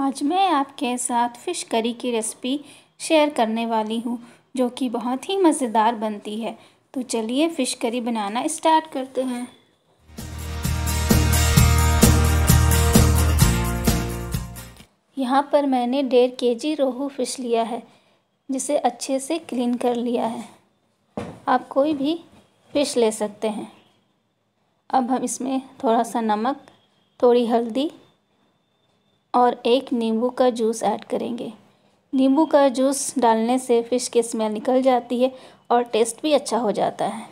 आज मैं आपके साथ फ़िश करी की रेसिपी शेयर करने वाली हूँ जो कि बहुत ही मज़ेदार बनती है तो चलिए फ़िश करी बनाना स्टार्ट करते हैं यहाँ पर मैंने डेढ़ के जी रोहू फ़िश लिया है जिसे अच्छे से क्लीन कर लिया है आप कोई भी फ़िश ले सकते हैं अब हम इसमें थोड़ा सा नमक थोड़ी हल्दी और एक नींबू का जूस ऐड करेंगे नींबू का जूस डालने से फ़िश की स्मेल निकल जाती है और टेस्ट भी अच्छा हो जाता है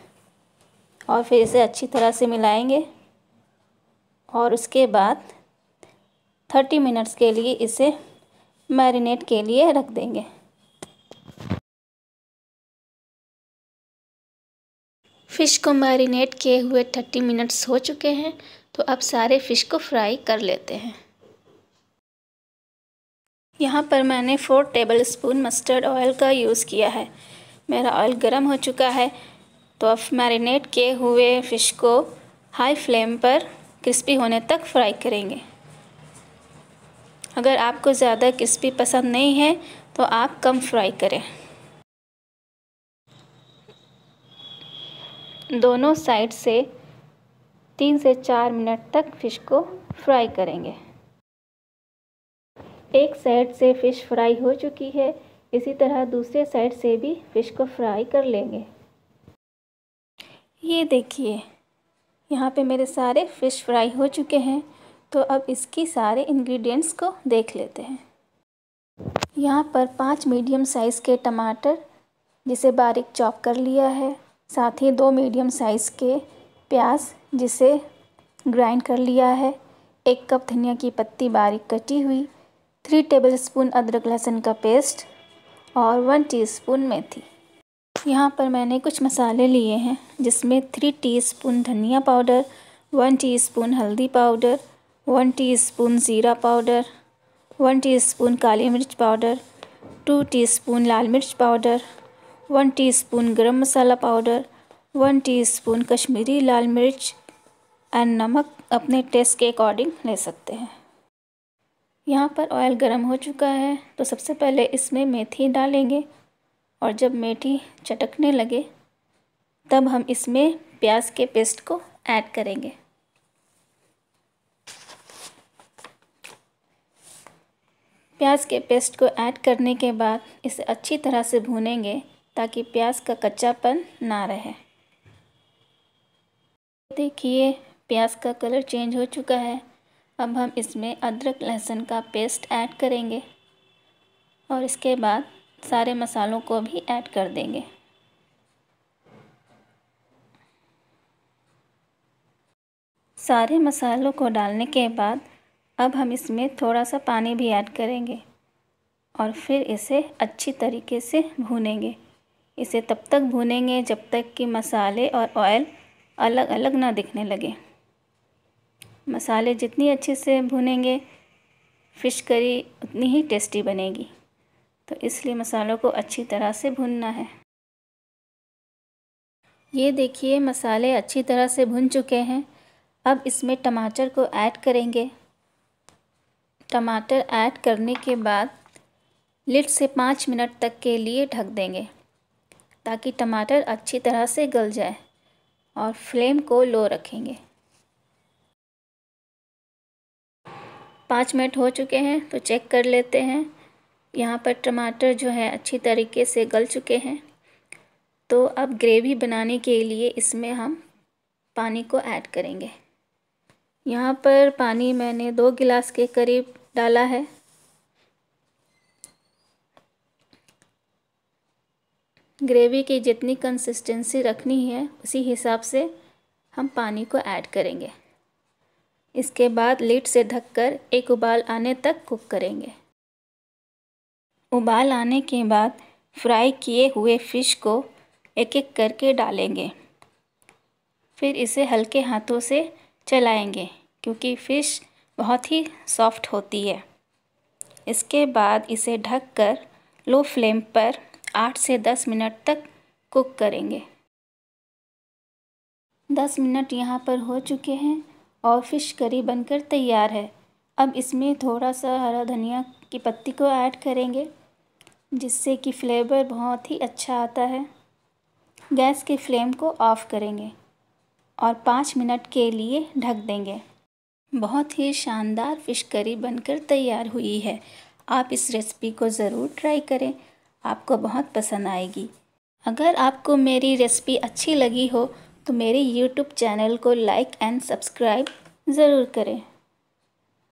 और फिर इसे अच्छी तरह से मिलाएंगे और उसके बाद थर्टी मिनट्स के लिए इसे मैरिनेट के लिए रख देंगे फ़िश को मैरिनेट किए हुए थर्टी मिनट्स हो चुके हैं तो अब सारे फ़िश को फ्राई कर लेते हैं यहाँ पर मैंने four tablespoon mustard oil का यूज़ किया है मेरा ऑयल गर्म हो चुका है तो अब मैरिनेट किए हुए फ़िश को हाई फ्लेम पर क्रिस्पी होने तक फ्राई करेंगे अगर आपको ज़्यादा क्रिस्पी पसंद नहीं है तो आप कम फ्राई करें दोनों साइड से तीन से चार मिनट तक फ़िश को फ्राई करेंगे एक साइड से फ़िश फ्राई हो चुकी है इसी तरह दूसरे साइड से भी फ़िश को फ्राई कर लेंगे ये देखिए यहाँ पे मेरे सारे फ़िश फ्राई हो चुके हैं तो अब इसकी सारे इंग्रेडिएंट्स को देख लेते हैं यहाँ पर पाँच मीडियम साइज़ के टमाटर जिसे बारीक चॉप कर लिया है साथ ही दो मीडियम साइज़ के प्याज जिसे ग्राइंड कर लिया है एक कप धनिया की पत्ती बारीक कटी हुई थ्री टेबल स्पून अदरक लहसुन का पेस्ट और वन टीस्पून मेथी यहाँ पर मैंने कुछ मसाले लिए हैं जिसमें थ्री टीस्पून धनिया पाउडर वन टीस्पून हल्दी पाउडर वन टीस्पून ज़ीरा पाउडर वन टीस्पून काली मिर्च पाउडर टू टीस्पून लाल मिर्च powder one teaspoon garam masala powder one teaspoon Kashmiri लाल मिर्च एंड नमक अपने टेस्ट के अकॉर्डिंग ले सकते हैं यहाँ पर ऑयल गर्म हो चुका है तो सबसे पहले इसमें मेथी डालेंगे और जब मेथी चटकने लगे तब हम इसमें प्याज के पेस्ट को ऐड करेंगे प्याज के पेस्ट को ऐड करने के बाद इसे अच्छी तरह से भूनेंगे ताकि प्याज का कच्चापन ना रहे देखिए प्याज का कलर चेंज हो चुका है अब हम इसमें अदरक लहसुन का पेस्ट ऐड करेंगे और इसके बाद सारे मसालों को भी ऐड कर देंगे सारे मसालों को डालने के बाद अब हम इसमें थोड़ा सा पानी भी ऐड करेंगे और फिर इसे अच्छी तरीके से भूनेंगे इसे तब तक भूनेंगे जब तक कि मसाले और ऑयल अलग अलग ना दिखने लगे मसाले जितनी अच्छे से भुनेंगे फ़िश करी उतनी ही टेस्टी बनेगी तो इसलिए मसालों को अच्छी तरह से भुनना है ये देखिए मसाले अच्छी तरह से भुन चुके हैं अब इसमें टमाटर को ऐड करेंगे टमाटर ऐड करने के बाद लिट से पाँच मिनट तक के लिए ढक देंगे ताकि टमाटर अच्छी तरह से गल जाए और फ्लेम को लो रखेंगे पाँच मिनट हो चुके हैं तो चेक कर लेते हैं यहाँ पर टमाटर जो है अच्छी तरीके से गल चुके हैं तो अब ग्रेवी बनाने के लिए इसमें हम पानी को ऐड करेंगे यहाँ पर पानी मैंने दो गिलास के करीब डाला है ग्रेवी की जितनी कंसिस्टेंसी रखनी है उसी हिसाब से हम पानी को ऐड करेंगे इसके बाद लीड से ढककर एक उबाल आने तक कुक करेंगे उबाल आने के बाद फ्राई किए हुए फ़िश को एक एक करके डालेंगे फिर इसे हल्के हाथों से चलाएंगे क्योंकि फ़िश बहुत ही सॉफ्ट होती है इसके बाद इसे ढककर लो फ्लेम पर आठ से दस मिनट तक कुक करेंगे दस मिनट यहाँ पर हो चुके हैं और फ़िश करी बनकर तैयार है अब इसमें थोड़ा सा हरा धनिया की पत्ती को ऐड करेंगे जिससे कि फ्लेवर बहुत ही अच्छा आता है गैस के फ्लेम को ऑफ़ करेंगे और पाँच मिनट के लिए ढक देंगे बहुत ही शानदार फ़िश करी बनकर तैयार हुई है आप इस रेसिपी को ज़रूर ट्राई करें आपको बहुत पसंद आएगी अगर आपको मेरी रेसिपी अच्छी लगी हो तो मेरे यूट्यूब चैनल को लाइक एंड सब्सक्राइब ज़रूर करें